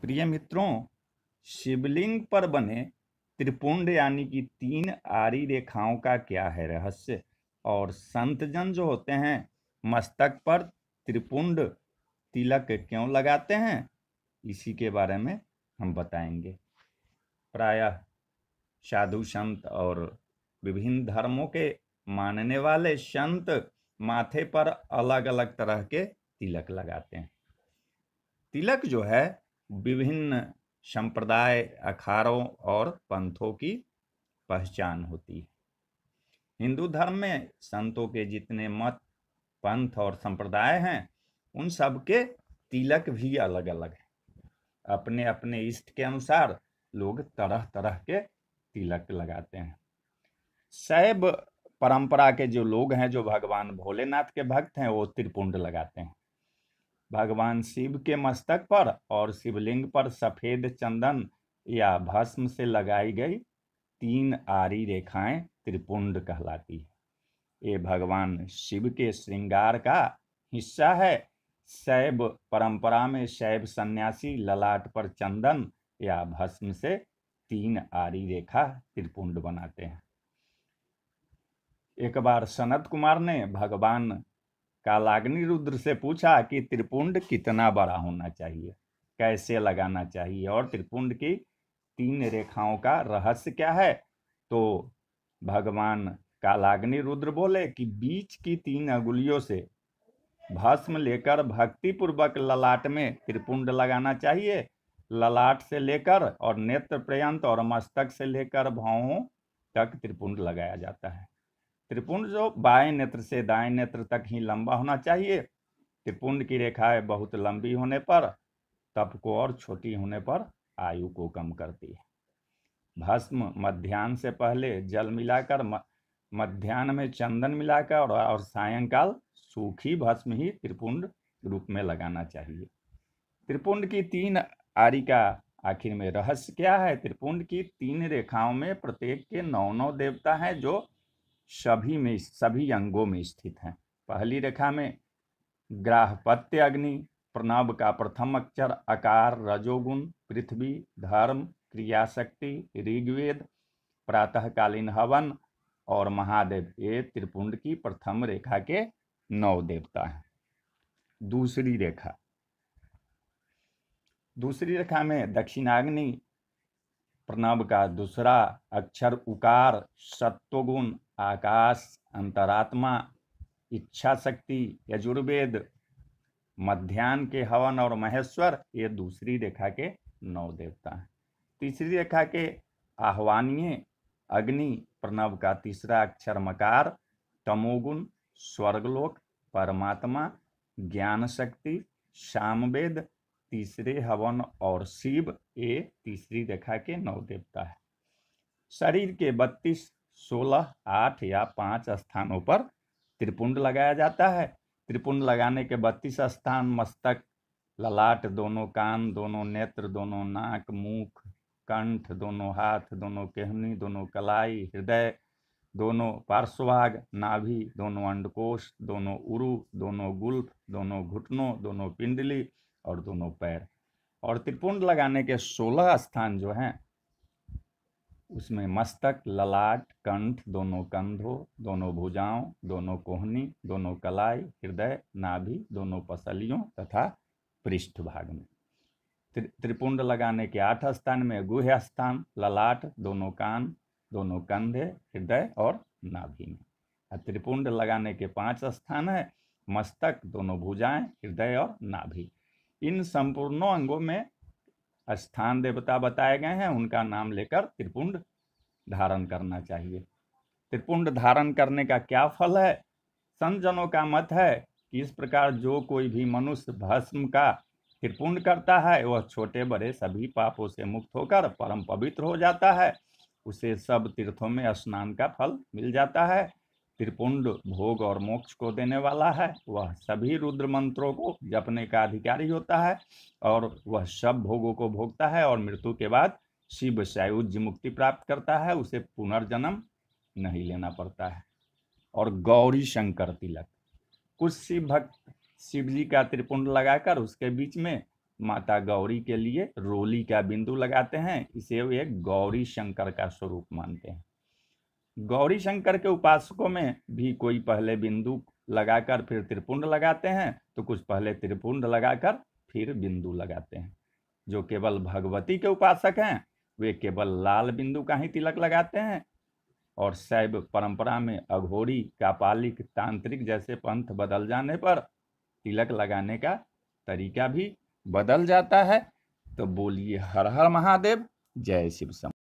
प्रिय मित्रों शिवलिंग पर बने त्रिपुंड यानी कि तीन आरी रेखाओं का क्या है रहस्य और संतजन जो होते हैं मस्तक पर त्रिपुंड तिलक क्यों लगाते हैं इसी के बारे में हम बताएंगे प्रायः साधु संत और विभिन्न धर्मों के मानने वाले संत माथे पर अलग अलग तरह के तिलक लगाते हैं तिलक जो है विभिन्न संप्रदाय अखाड़ों और पंथों की पहचान होती है हिंदू धर्म में संतों के जितने मत पंथ और संप्रदाय हैं उन सब के तिलक भी अलग अलग हैं अपने अपने इष्ट के अनुसार लोग तरह तरह के तिलक लगाते हैं शैव परंपरा के जो लोग हैं जो भगवान भोलेनाथ के भक्त हैं वो त्रिपुंड लगाते हैं भगवान शिव के मस्तक पर और शिवलिंग पर सफेद चंदन या भस्म से लगाई गई तीन आरी रेखाएं त्रिपुंड कहलाती है ये भगवान शिव के श्रृंगार का हिस्सा है शैव परंपरा में शैव सन्यासी ललाट पर चंदन या भस्म से तीन आरी रेखा त्रिपुंड बनाते हैं एक बार सनत कुमार ने भगवान कालाग्नि रुद्र से पूछा कि त्रिपुंड कितना बड़ा होना चाहिए कैसे लगाना चाहिए और त्रिपुंड की तीन रेखाओं का रहस्य क्या है तो भगवान कालाग्नि रुद्र बोले कि बीच की तीन अंगुलियों से भस्म लेकर भक्तिपूर्वक ललाट में त्रिपुंड लगाना चाहिए ललाट से लेकर और नेत्र पर्यंत और मस्तक से लेकर भावों तक त्रिपुंड लगाया जाता है त्रिपुंड जो बाएं नेत्र से दाएं नेत्र तक ही लंबा होना चाहिए त्रिपुंड की रेखाएं बहुत लंबी होने पर तप को और छोटी होने पर आयु को कम करती है भस्म मध्यान्ह से पहले जल मिलाकर मध्यान्ह में चंदन मिलाकर और, और सायंकाल सूखी भस्म ही त्रिपुंड रूप में लगाना चाहिए त्रिपुंड की तीन आरी का आखिर में रहस्य क्या है त्रिपुंड की तीन रेखाओं में प्रत्येक के नौ नौ देवता हैं जो सभी में सभी अंगों में स्थित हैं पहली रेखा में ग्राहपत्य अग्नि प्रणव का प्रथम अक्षर आकार रजोगुण पृथ्वी धर्म क्रियाशक्ति ऋग्वेद प्रातःकालीन हवन और महादेव ये त्रिपुंड की प्रथम रेखा के नौ देवता हैं दूसरी रेखा दूसरी रेखा में दक्षिणाग्नि प्रणव का दूसरा अक्षर उकार सत्वगुण आकाश अंतरात्मा इच्छा शक्ति यजुर्वेद मध्यान्ह के हवन और महेश्वर ये दूसरी रेखा के नौ देवता हैं तीसरी रेखा के आह्वानीय अग्नि प्रणव का तीसरा अक्षर मकार तमोगुण स्वर्गलोक परमात्मा ज्ञान शक्ति सामवेद तीसरे हवन और शिव ये तीसरी रेखा के नौ देवता है शरीर के बत्तीस सोलह आठ या पाँच स्थानों पर त्रिपुंड लगाया जाता है त्रिपुंड लगाने के बत्तीस स्थान मस्तक ललाट दोनों कान दोनों नेत्र दोनों नाक मुख कंठ दोनों हाथ दोनों केहनी दोनों कलाई हृदय दोनों पार्श्वाग नाभि दोनों अंडकोश दोनों उरु दोनों गुल्फ दोनों घुटनों दोनों पिंडली और दोनों पैर और त्रिपुंड लगाने के सोलह स्थान जो हैं उसमें मस्तक ललाट कंठ दोनों कंधों दोनों भुजाओं दोनों कोहनी दोनों कलाई हृदय नाभि दोनों पसलियों तथा पृष्ठ भाग में त्रि, त्रिपुंड लगाने के आठ स्थान में गुह स्थान ललाट दोनों कान दोनों कंधे हृदय और नाभि में त्रिपुंड लगाने के पांच स्थान है मस्तक दोनों भुजाएं हृदय और नाभि इन संपूर्णों अंगों में स्थान देवता बताए गए हैं उनका नाम लेकर त्रिपुंड धारण करना चाहिए त्रिपुंड धारण करने का क्या फल है संतजनों का मत है कि इस प्रकार जो कोई भी मनुष्य भस्म का त्रिपुंड करता है वह छोटे बड़े सभी पापों से मुक्त होकर परम पवित्र हो जाता है उसे सब तीर्थों में स्नान का फल मिल जाता है त्रिपुंड भोग और मोक्ष को देने वाला है वह सभी रुद्र मंत्रों को जपने का अधिकारी होता है और वह सब भोगों को भोगता है और मृत्यु के बाद शिव सायुज मुक्ति प्राप्त करता है उसे पुनर्जन्म नहीं लेना पड़ता है और गौरी शंकर तिलक कुछ शिव भक्त शिव जी का त्रिपुंड लगाकर उसके बीच में माता गौरी के लिए रोली का बिंदु लगाते हैं इसे वे गौरी शंकर का स्वरूप मानते हैं गौरी शंकर के उपासकों में भी कोई पहले बिंदु लगाकर फिर त्रिपुंड लगाते हैं तो कुछ पहले त्रिपुंड लगाकर फिर बिंदु लगाते हैं जो केवल भगवती के उपासक हैं वे केवल लाल बिंदु का ही तिलक लगाते हैं और शैव परंपरा में अघोरी कापालिक तांत्रिक जैसे पंथ बदल जाने पर तिलक लगाने का तरीका भी बदल जाता है तो बोलिए हर हर महादेव जय शिव सम